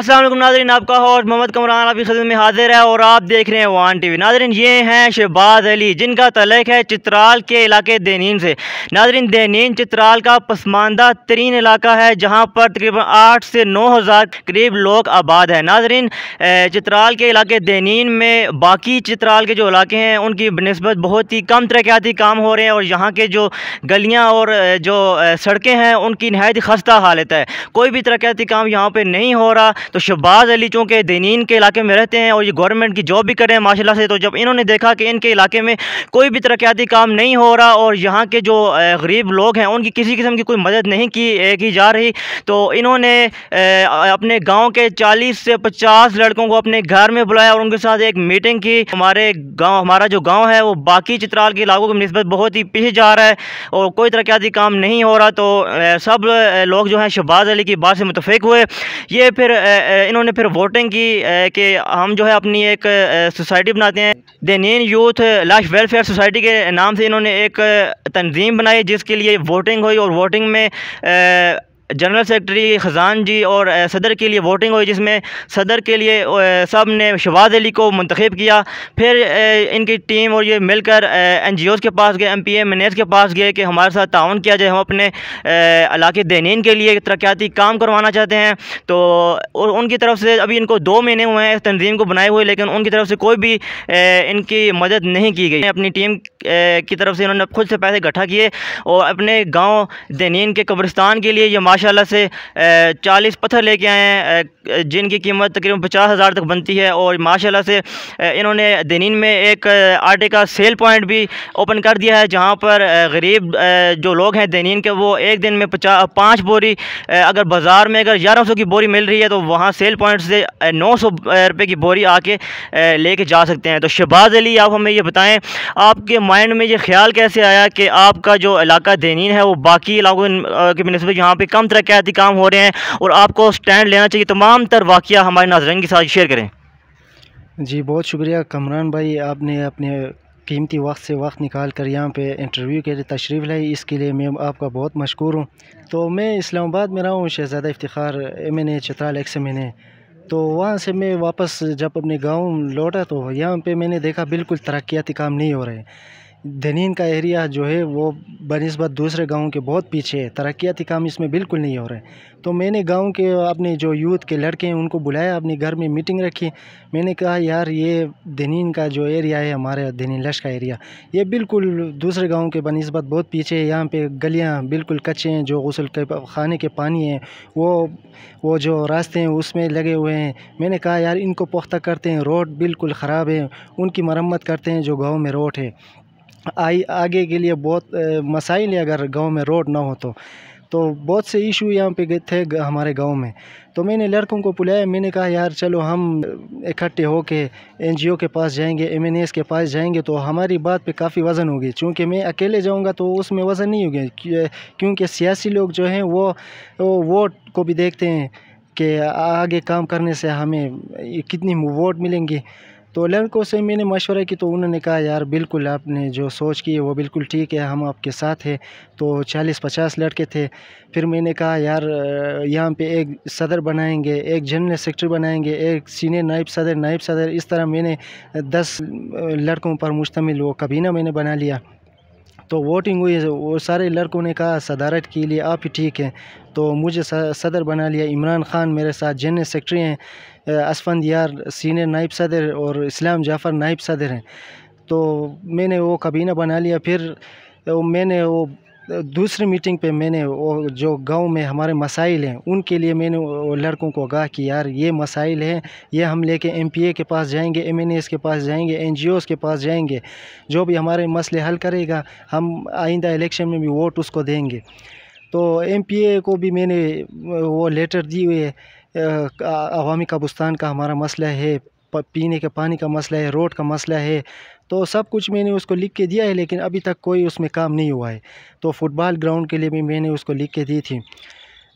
असलम नाजरीन आपका हॉस्ट मोहम्मद कमरान आपकी खदमत में हाजिर है और आप देख रहे हैं वान टी वी नाजरीन ये हैं शहबाज अली जिनका तलक है चित्राल के इलाके देनीन से नाजरीन देनीन चित्राल का पसमानदा तरीन इलाका है जहाँ पर तकरीबन आठ से नौ हज़ार करीब लोग आबाद हैं नाजरीन चित्राल के इलाके देनीन में बाकी चित्राल के जो इलाके हैं उनकी बनस्बत बहुत ही कम तरक्याती काम हो रहे हैं और यहाँ के जो गलियाँ और जो सड़कें हैं उनकी नहायत खस्ता हालत है कोई भी तरक्याती काम यहाँ पर नहीं हो रहा तो शहबाज अली चूँकि दिनीन के इलाके में रहते हैं और ये गवर्नमेंट की जॉब भी करें माशाला से तो जब इन्होंने देखा कि इनके इलाके में कोई भी तरक्याती काम नहीं हो रहा और यहाँ के जो गरीब लोग हैं उनकी किसी किस्म की कोई मदद नहीं की, की जा रही तो इन्होंने अपने गाँव के चालीस से पचास लड़कों को अपने घर में बुलाया और उनके साथ एक मीटिंग की हमारे गाँव हमारा जो गाँव है वो बाकी चित्राल के इलाकों की नस्बत बहुत ही पीछे जा रहा है और कोई तरक्याती काम नहीं हो रहा तो सब लोग जो हैं शहबाज अली की बात से मुतफ़ हुए ये फिर इन्होंने फिर वोटिंग की कि हम जो है अपनी एक सोसाइटी बनाते हैं देनियन यूथ लाश वेलफेयर सोसाइटी के नाम से इन्होंने एक तंजीम बनाई जिसके लिए वोटिंग हुई और वोटिंग में जनरल सेक्रेटरी ख़जान जी और सदर के लिए वोटिंग हुई जिसमें सदर के लिए सब ने शहबाज अली को मंतखब किया फिर इनकी टीम और ये मिलकर एन जी ओज़ के पास गए M P M N S के पास गए कि हमारे साथ ताउन किया जाए हम अपने इलाके देनिन के लिए तरक्याती काम करवाना चाहते हैं तो और उनकी तरफ से अभी इनको दो महीने हुए हैं इस तंजीम को बनाए हुए लेकिन उनकी तरफ से कोई भी इनकी मदद नहीं की गई अपनी टीम की तरफ से इन्होंने खुद से पैसे इकट्ठा किए और अपने गाँव दिन के कब्रिस्तान के लिए ये माशा माशाल्लाह से चालीस पत्थर लेके आए हैं जिनकी कीमत तकरीबन पचास हज़ार तक बनती है और माशाल्लाह से इन्होंने दिनिन में एक आटे का सेल पॉइंट भी ओपन कर दिया है जहाँ पर गरीब जो लोग हैं दिनिन के वो एक दिन में पचास पाँच बोरी अगर बाज़ार में अगर ग्यारह सौ की बोरी मिल रही है तो वहाँ सेल पॉइंट से नौ सौ की बोरी आके लेके जा सकते हैं तो शहबाज अली आप हमें ये बताएं आपके माइंड में ये ख्याल कैसे आया कि आपका जो इलाका दनीन है वो बाकी इलाकों के बनस्बत यहाँ पर कम तरह आदि काम हो रहे हैं और आपको स्टैंड लेना चाहिए तमाम तर वाक़ हमारे नाजरन के साथ शेयर करें जी बहुत शुक्रिया कमरान भाई आपने अपने कीमती वक्त से वक्त निकाल कर यहाँ पे इंटरव्यू के लिए तशरीफ़ लाई इसके लिए मैं आपका बहुत मशहूर हूँ तो मैं इस्लामाबाद में रहा हूँ Shahzada Iftikhar M N A Chitral ex M N A तो वहाँ से मैं वापस जब अपने गांव लौटा तो यहाँ पे मैंने देखा बिल्कुल तरक्याती काम नहीं हो रहे धनीन का एरिया जो है वो बनस्बत दूसरे गाँव के बहुत पीछे है तरक्याती काम इसमें बिल्कुल नहीं हो रहा है तो मैंने गांव के अपने जो यूथ के लड़के हैं उनको बुलाया अपने घर में मीटिंग रखी मैंने कहा यार ये धनीन का जो एरिया है हमारे धनीन लश का एरिया ये बिल्कुल दूसरे गाँव के बनस्बत बहुत पीछे है यहाँ पर गलियाँ बिल्कुल कच्चे हैं जो गसल के खाने के पानी हैं वो वो जो रास्ते हैं उसमें लगे हुए हैं मैंने कहा यार इनको पुख्ता करते हैं रोड बिल्कुल ख़राब है उनकी मरम्मत करते हैं जो गाँव में रोड है आई आगे के लिए बहुत मसाइल अगर गांव में रोड ना हो तो तो बहुत से इशू यहाँ पे थे हमारे गांव में तो मैंने लड़कों को बुलाया मैंने कहा यार चलो हम इकट्ठे हो के एन के पास जाएंगे एम के पास जाएंगे तो हमारी बात पे काफ़ी वज़न होगी चूँकि मैं अकेले जाऊँगा तो उसमें वज़न नहीं होगी क्योंकि सियासी लोग जो हैं वो वोट को भी देखते हैं कि आगे काम करने से हमें कितनी वोट मिलेंगी तो लड़कों से मैंने मशवरा की तो उन्होंने कहा यार बिल्कुल आपने जो सोच की वो बिल्कुल ठीक है हम आपके साथ हैं तो चालीस पचास लड़के थे फिर मैंने कहा यार यहाँ पे एक सदर बनाएंगे एक जनरल सेक्टर बनाएंगे एक सीनियर नायब सदर नायब सदर इस तरह मैंने दस लड़कों पर मुश्तमिल वो कबीना मैंने बना लिया तो वोटिंग हुई वो सारे लड़कों ने कहा सदारत के लिए आप ही ठीक हैं तो मुझे सदर बना लिया इमरान ख़ान मेरे साथ जनरल सेक्रेटरी हैं असफंद यार सीनियर नायब सदर और इस्लाम जाफ़र नायब सदर हैं तो मैंने वो काबीना बना लिया फिर मैंने वो दूसरी मीटिंग पे मैंने वो जो गांव में हमारे मसाइल हैं उनके लिए मैंने लड़कों को कहा कि यार ये मसाइल हैं ये हम लेके एमपीए के पास जाएंगे एमएनएस के पास जाएंगे एनजीओस के पास जाएंगे जो भी हमारे मसले हल करेगा हम आइंदा इलेक्शन में भी वोट उसको देंगे तो एमपीए को भी मैंने वो लेटर दी हुई है अवामी कब्स्तान का हमारा मसला है पीने के पानी का मसला है रोड का मसला है तो सब कुछ मैंने उसको लिख के दिया है लेकिन अभी तक कोई उसमें काम नहीं हुआ है तो फुटबॉल ग्राउंड के लिए भी मैंने उसको लिख के दी थी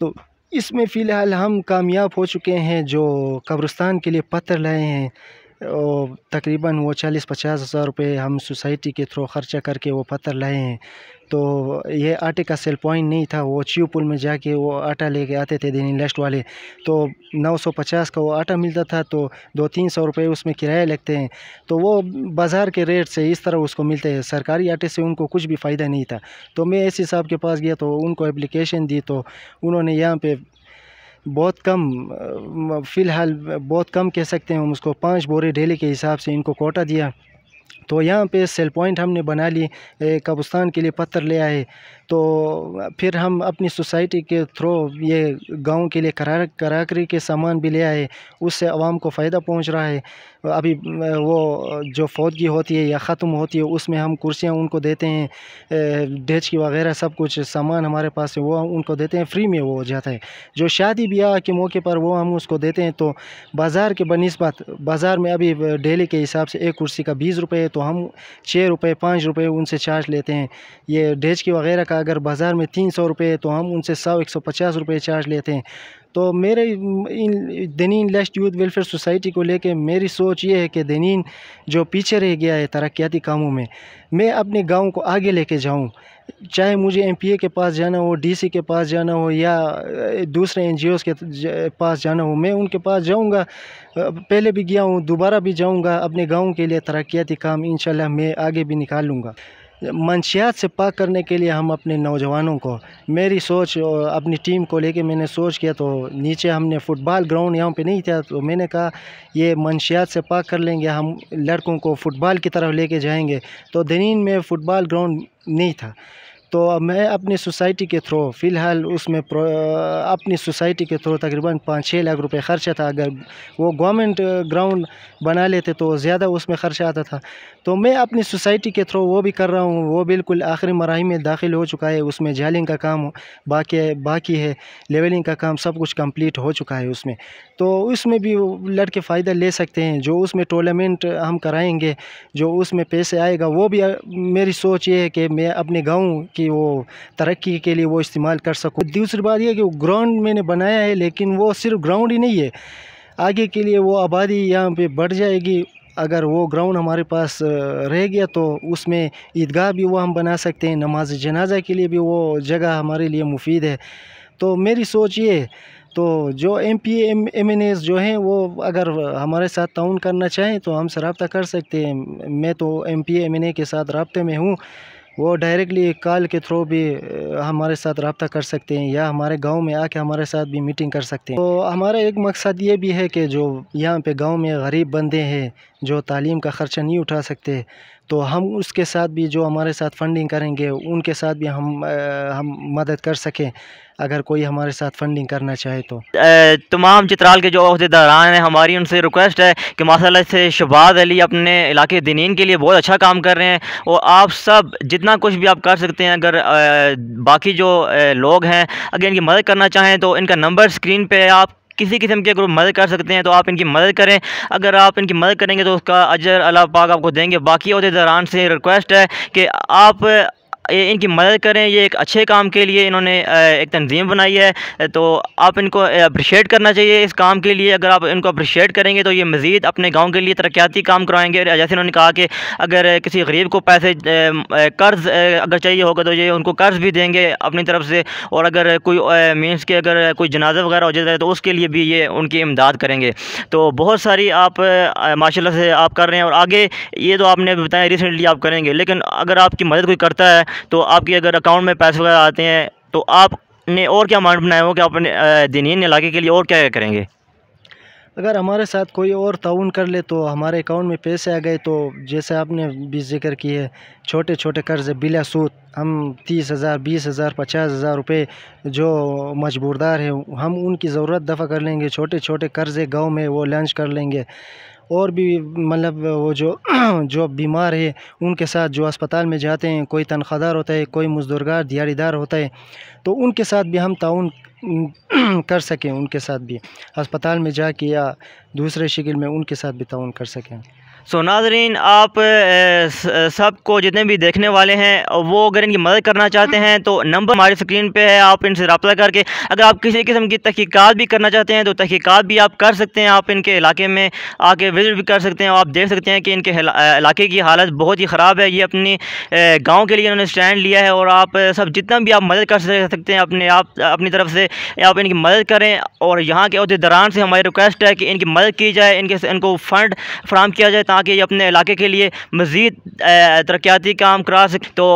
तो इसमें फ़िलहाल हम कामयाब हो चुके हैं जो कब्रस्तान के लिए पत्थर लाए हैं तकरीबन वो चालीस पचास हज़ार रुपये हम सोसाइटी के थ्रू ख़र्चा करके वो पत्थर लाए हैं तो ये आटे का सेल पॉइंट नहीं था वो च्यू पुल में जाके वो आटा लेके आते थे दिन लेस्ट वाले तो 950 का वो आटा मिलता था तो दो तीन सौ रुपये उसमें किराया लगते हैं तो वो बाज़ार के रेट से इस तरह उसको मिलते हैं सरकारी आटे से उनको कुछ भी फ़ायदा नहीं था तो मैं ऐसे साहब के पास गया तो उनको एप्लीकेशन दी तो उन्होंने यहाँ पर बहुत कम फ़िलहाल बहुत कम कह सकते हैं हम उसको पाँच बोरे डेली के हिसाब से इनको कोटा दिया तो यहाँ पे सेल पॉइंट हमने बना ली कब्रस्तान के लिए पत्थर ले आए तो फिर हम अपनी सोसाइटी के थ्रू ये गांव के लिए करा कराकरी के सामान भी ले आए उससे आवाम को फ़ायदा पहुंच रहा है अभी वो जो फौजगी होती है या ख़त्म होती है उसमें हम कुर्सियाँ उनको देते हैं डेज की वगैरह सब कुछ सामान हमारे पास है वो हम उनको देते हैं फ्री में वो हो जाता है जो शादी ब्याह के मौके पर वो हम उसको देते हैं तो बाज़ार के बनस्बत बाज़ार में अभी डेली के हिसाब से एक कुर्सी का बीस रुपये तो हम छः रुपये पाँच रुपये उनसे चार्ज लेते हैं ये डेज की वगैरह का अगर बाज़ार में तीन सौ रुपये तो हम उनसे सौ एक सौ पचास रुपये चार्ज लेते हैं तो मेरे इन दनीन लेस्ट यूथ वेलफेयर सोसाइटी को लेके मेरी सोच ये है कि दनीन जो पीछे रह गया है तरक्याती कामों में मैं अपने गांव को आगे लेके जाऊं चाहे मुझे एमपीए के पास जाना हो डीसी के पास जाना हो या दूसरे एनजीओज़ के पास जाना हो मैं उनके पास जाऊंगा पहले भी गया हूँ दोबारा भी जाऊंगा अपने गाँव के लिए तरक्याती काम इन मैं आगे भी निकालूंगा मंशियात से पाक करने के लिए हम अपने नौजवानों को मेरी सोच और अपनी टीम को लेके मैंने सोच किया तो नीचे हमने फ़ुटबॉल ग्राउंड यहाँ पे नहीं था तो मैंने कहा ये मंशियात से पाक कर लेंगे हम लड़कों को फ़ुटबॉल की तरफ लेके जाएंगे तो दिनीन में फ़ुटबॉल ग्राउंड नहीं था तो मैं अपनी सोसाइटी के थ्रू फ़िलहाल उसमें अपनी सोसाइटी के थ्रू तकरीबन पाँच छः लाख रुपए ख़र्चा था अगर वो गवर्नमेंट ग्राउंड बना लेते तो ज़्यादा उसमें ख़र्चा आता था तो मैं अपनी सोसाइटी के थ्रू वो भी कर रहा हूँ वो बिल्कुल आखिरी मराही में दाखिल हो चुका है उसमें जालिंग का काम बाकी बाकी है लेवलिंग का काम सब कुछ कम्प्लीट हो चुका है उसमें तो उसमें भी लड़के फ़ायदा ले सकते हैं जो उसमें टूर्नामेंट हम कराएँगे जो उसमें पैसे आएगा वो भी मेरी सोच ये है कि मैं अपने गाँव कि वो तरक्की के लिए वो इस्तेमाल कर सकूँ दूसरी बात यह कि वो ग्राउंड मैंने बनाया है लेकिन वो सिर्फ ग्राउंड ही नहीं है आगे के लिए वो आबादी यहाँ पर बढ़ जाएगी अगर वो ग्राउंड हमारे पास रह गया तो उसमें ईदगाह भी वो हम बना सकते हैं नमाज जनाजा के लिए भी वो जगह हमारे लिए मुफीद है तो मेरी सोच ये तो जो M P M M N S जो हैं वो अगर हमारे साथ ताउन करना चाहें तो हमसे रबता कर सकते हैं मैं तो M P M N A के साथ रबते में हूँ वो डायरेक्टली कॉल के थ्रू भी हमारे साथ रबता कर सकते हैं या हमारे गांव में आके हमारे साथ भी मीटिंग कर सकते हैं तो हमारा एक मकसद ये भी है कि जो यहाँ पे गांव में गरीब बंदे हैं जो तालीम का ख़र्चा नहीं उठा सकते तो हम उसके साथ भी जो हमारे साथ फंडिंग करेंगे उनके साथ भी हम हम मदद कर सकें अगर कोई हमारे साथ फंडिंग करना चाहे तो तमाम चित्राल के जो अहदेदारान हैं हमारी उनसे रिक्वेस्ट है कि माशा से शबाद अली अपने इलाके दिनीन के लिए बहुत अच्छा काम कर रहे हैं और आप सब जितना कुछ भी आप कर सकते हैं अगर बाकी जो लोग हैं अगर इनकी मदद करना चाहें तो इनका नंबर स्क्रीन पर आप किसी किस्म की अगर मदद कर सकते हैं तो आप इनकी मदद करें अगर आप इनकी मदद करेंगे तो उसका अजर अल्लाह पाक आपको देंगे बाकी अहदेदारान से रिक्वेस्ट है कि आप इनकी मदद करें ये एक अच्छे काम के लिए इन्होंने एक तंजीम बनाई है तो आप इनको अप्रिशिएट करना चाहिए इस काम के लिए अगर आप इनको अप्रिशिएट करेंगे तो ये मज़ीद अपने गाँव के लिए तरक्याती काम करवाएंगे जैसे इन्होंने कहा कि अगर किसी गरीब को पैसे कर्ज़ अगर चाहिए होगा तो ये उनको कर्ज़ भी देंगे अपनी तरफ से और अगर कोई मीन्स के अगर कोई जनाजा वगैरह हो जाए तो उसके लिए भी ये उनकी इमदाद करेंगे तो बहुत सारी आप माशाल्लाह से आप कर रहे हैं और आगे ये तो आपने बताया रिसेंटली आप करेंगे लेकिन अगर आपकी मदद कोई करता है तो आपके अगर अकाउंट में पैसे वगैरह आते हैं तो आपने और क्या अमाउंट बनाया हो कि आप अपने दिनीन इलाके के लिए और क्या क्या करेंगे अगर हमारे साथ कोई और ताउन कर ले तो हमारे अकाउंट में पैसे आ गए तो जैसे आपने भी जिक्र किए छोटे छोटे कर्ज़ बिला सूद हम तीस हज़ार बीस हज़ार पचास हज़ार रुपये जो मजबूरदार है हम उनकी ज़रूरत दफ़ा कर लेंगे छोटे छोटे कर्ज़े गांव में वो लंच कर लेंगे और भी मतलब वो जो जो बीमार है उनके साथ जो अस्पताल में जाते हैं कोई तनख्वाहदार होता है कोई मजदूरगार दिहाड़ीदार होता है तो उनके साथ भी हम ताउन कर सकें उनके साथ भी अस्पताल में जाके या दूसरे शिकिल में उनके साथ भी ताउन कर सकें सो so, नाजरीन आप सबको जितने भी देखने वाले हैं वो अगर इनकी मदद करना चाहते हैं तो नंबर हमारी स्क्रीन पे है आप इनसे रबता करके अगर आप किसी किस्म की तहकीकत भी करना चाहते हैं तो तहकीकत भी आप कर सकते हैं आप इनके इलाके में आके विज़िट भी कर सकते हैं आप देख सकते हैं कि इनके इलाके की हालत बहुत ही ख़राब है ये अपनी गाँव के लिए इन्होंने स्टैंड लिया है और आप सब जितना भी आप मदद कर सकते हैं अपने आप अपनी तरफ से आप इनकी मदद करें और यहाँ के अहदेदारान से हमारी रिक्वेस्ट है कि इनकी मदद की जाए इनके इनको फ़ंड फ्राहम किया जाए ताकि ये अपने इलाके के लिए मज़ीद तरक्याती काम करा सकें तो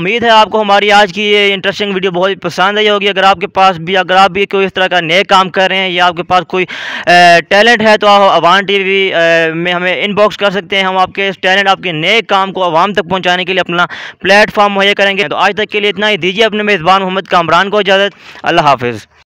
उम्मीद है आपको हमारी आज की ये इंटरेस्टिंग वीडियो बहुत पसंद आई होगी अगर आपके पास भी अगर आप भी कोई इस तरह का नए काम कर रहे हैं या आपके पास कोई टैलेंट है तो आप अवान वी में हमें इनबॉक्स कर सकते हैं हम आपके इस टैलेंट आपके नए काम को आवाम तक पहुंचाने के लिए अपना प्लेटफॉर्म मुहैया करेंगे तो आज तक के लिए इतना ही दीजिए अपने मेज़बान मोहम्मद कामरान को इजाज़त अल्लाह हाफिज़